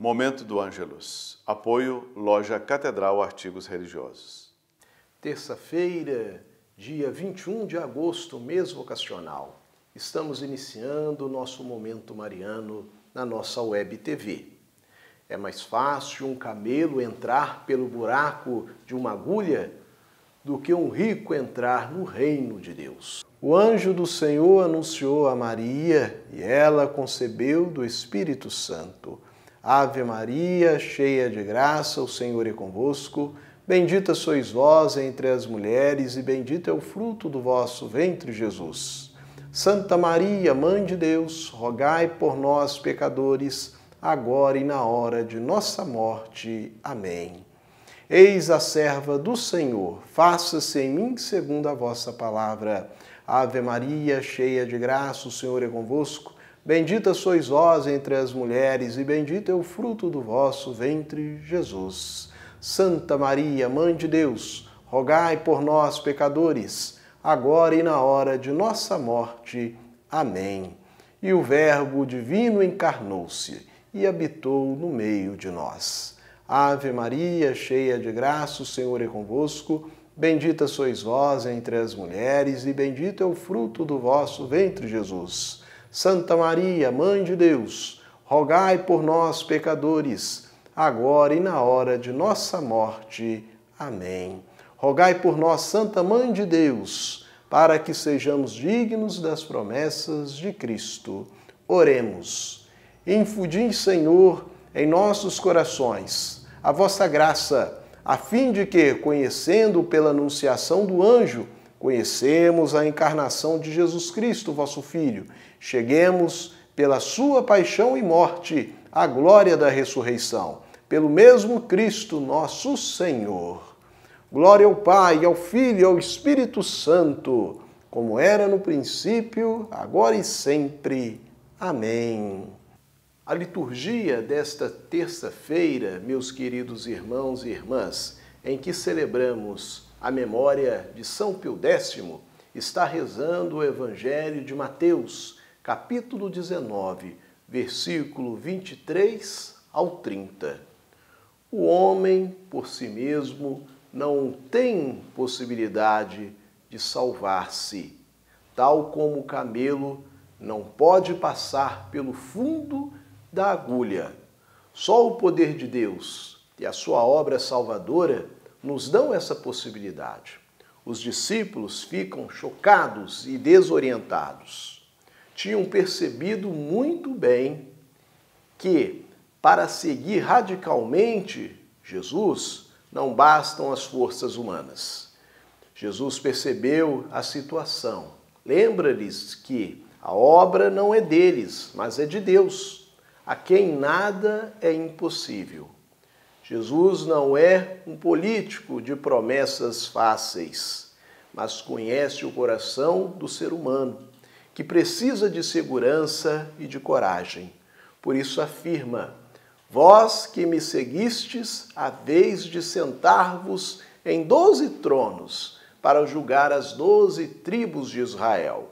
Momento do Ângelus. Apoio Loja Catedral Artigos Religiosos. Terça-feira, dia 21 de agosto, mês vocacional. Estamos iniciando o nosso momento mariano na nossa web TV. É mais fácil um camelo entrar pelo buraco de uma agulha do que um rico entrar no reino de Deus. O anjo do Senhor anunciou a Maria e ela concebeu do Espírito Santo. Ave Maria, cheia de graça, o Senhor é convosco. Bendita sois vós entre as mulheres, e bendito é o fruto do vosso ventre, Jesus. Santa Maria, Mãe de Deus, rogai por nós, pecadores, agora e na hora de nossa morte. Amém. Eis a serva do Senhor, faça-se em mim segundo a vossa palavra. Ave Maria, cheia de graça, o Senhor é convosco. Bendita sois vós entre as mulheres, e bendito é o fruto do vosso ventre, Jesus. Santa Maria, Mãe de Deus, rogai por nós, pecadores, agora e na hora de nossa morte. Amém. E o Verbo divino encarnou-se e habitou no meio de nós. Ave Maria, cheia de graça, o Senhor é convosco. Bendita sois vós entre as mulheres, e bendito é o fruto do vosso ventre, Jesus. Santa Maria, Mãe de Deus, rogai por nós, pecadores, agora e na hora de nossa morte. Amém. Rogai por nós, Santa Mãe de Deus, para que sejamos dignos das promessas de Cristo. Oremos. Infundi, Senhor, em nossos corações a vossa graça, a fim de que, conhecendo pela anunciação do anjo, Conhecemos a encarnação de Jesus Cristo, vosso Filho. Cheguemos, pela sua paixão e morte, à glória da ressurreição. Pelo mesmo Cristo, nosso Senhor. Glória ao Pai, ao Filho e ao Espírito Santo, como era no princípio, agora e sempre. Amém. A liturgia desta terça-feira, meus queridos irmãos e irmãs, em que celebramos a memória de São Pio X, está rezando o Evangelho de Mateus, capítulo 19, versículo 23 ao 30. O homem, por si mesmo, não tem possibilidade de salvar-se, tal como o camelo não pode passar pelo fundo da agulha. Só o poder de Deus e a sua obra salvadora nos dão essa possibilidade. Os discípulos ficam chocados e desorientados. Tinham percebido muito bem que, para seguir radicalmente Jesus, não bastam as forças humanas. Jesus percebeu a situação. Lembra-lhes que a obra não é deles, mas é de Deus, a quem nada é impossível. Jesus não é um político de promessas fáceis, mas conhece o coração do ser humano, que precisa de segurança e de coragem. Por isso afirma: Vós que me seguistes, haveis de sentar-vos em doze tronos, para julgar as doze tribos de Israel.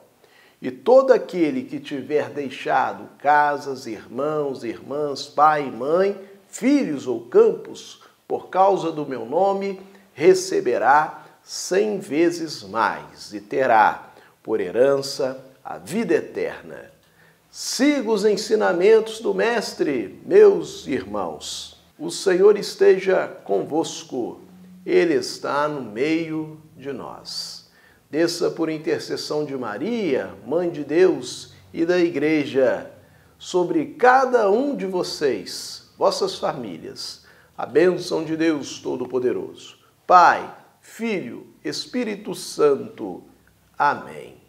E todo aquele que tiver deixado casas, irmãos, irmãs, pai e mãe, filhos ou campos, por causa do meu nome, receberá cem vezes mais e terá por herança a vida eterna. Siga os ensinamentos do Mestre, meus irmãos. O Senhor esteja convosco, Ele está no meio de nós. Desça por intercessão de Maria, Mãe de Deus e da Igreja, sobre cada um de vocês vossas famílias, a bênção de Deus Todo-Poderoso, Pai, Filho, Espírito Santo. Amém.